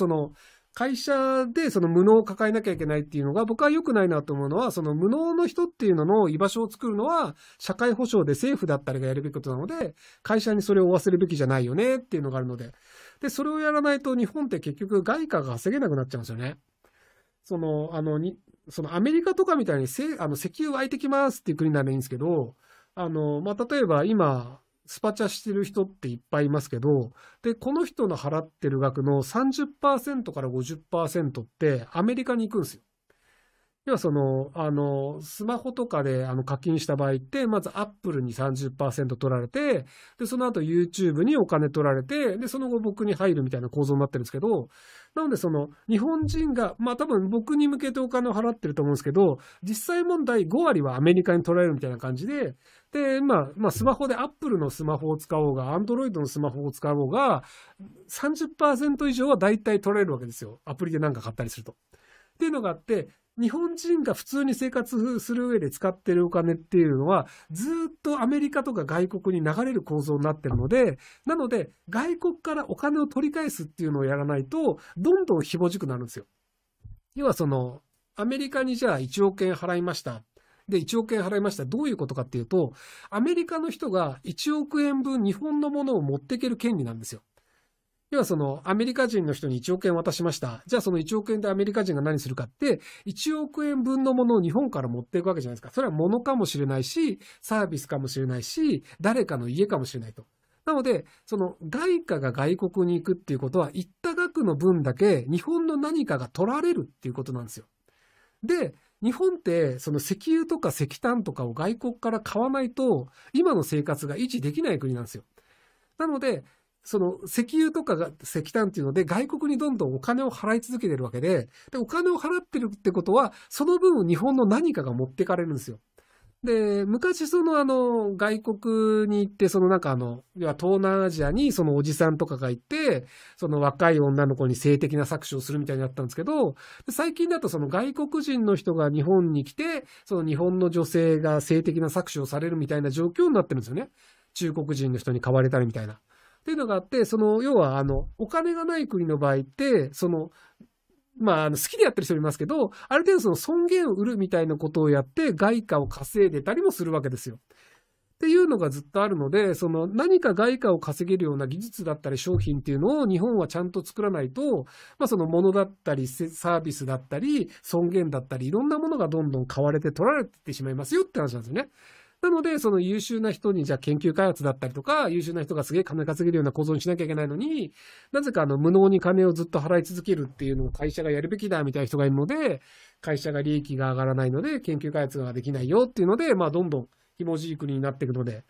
その、会社でその無能を抱えなきゃいけないっていうのが僕は良くないなと思うのはその無能の人っていうのの居場所を作るのは社会保障で政府だったりがやるべきことなので会社にそれを負わせるべきじゃないよねっていうのがあるのででそれをやらないと日本って結局外貨が稼げなくなっちゃうんですよね。そのあのにそのアメリカとかみたいにせあの石油湧いてきますっていう国ならいいんですけどあの、まあ、例えば今スパチャしてる人っていっぱいいますけど、で、この人の払ってる額の30%から50%ってアメリカに行くんですよ。要はその、あの、スマホとかであの課金した場合って、まずアップルに30%取られて、で、その後 YouTube にお金取られて、で、その後僕に入るみたいな構造になってるんですけど、なのでその、日本人が、まあ多分僕に向けてお金を払ってると思うんですけど、実際問題5割はアメリカに取られるみたいな感じで、で、まあ、まあ、スマホで Apple のスマホを使おうが、Android のスマホを使おうが、30%以上は大体取られるわけですよ。アプリで何か買ったりすると。っていうのがあって、日本人が普通に生活する上で使ってるお金っていうのは、ずっとアメリカとか外国に流れる構造になってるので、なので、外国からお金を取り返すっていうのをやらないと、どんどんひぼじくなるんですよ。要はその、アメリカにじゃあ1億円払いました。で、1億円払いました。どういうことかっていうと、アメリカの人が1億円分日本のものを持っていける権利なんですよ。要はそのアメリカ人の人に1億円渡しました。じゃあその1億円でアメリカ人が何するかって、1億円分のものを日本から持っていくわけじゃないですか。それは物かもしれないし、サービスかもしれないし、誰かの家かもしれないと。なので、その外貨が外国に行くっていうことは、行った額の分だけ日本の何かが取られるっていうことなんですよ。で、日本ってその石油とか石炭とかを外国から買わないと、今の生活が維持できない国なんですよ。なので、その石油とかが石炭っていうので外国にどんどんお金を払い続けてるわけで、でお金を払ってるってことは、その分日本の何かが持ってかれるんですよ。で、昔そのあの、外国に行って、そのなんかあの、要は東南アジアにそのおじさんとかが行って、その若い女の子に性的な搾取をするみたいになったんですけど、最近だとその外国人の人が日本に来て、その日本の女性が性的な搾取をされるみたいな状況になってるんですよね。中国人の人に買われたりみたいな。っていうのがあって、その、要は、あの、お金がない国の場合って、その、まあ、あの好きでやってる人いますけど、ある程度その尊厳を売るみたいなことをやって、外貨を稼いでたりもするわけですよ。っていうのがずっとあるので、その何か外貨を稼げるような技術だったり商品っていうのを日本はちゃんと作らないと、まあその物だったりサービスだったり尊厳だったりいろんなものがどんどん買われて取られていってしまいますよって話なんですよね。なので、その優秀な人に、じゃあ研究開発だったりとか、優秀な人がすげえ金稼げるような構造にしなきゃいけないのに、なぜかあの、無能に金をずっと払い続けるっていうのを会社がやるべきだ、みたいな人がいるので、会社が利益が上がらないので、研究開発ができないよっていうので、まあ、どんどん、ひもじい国になっていくので、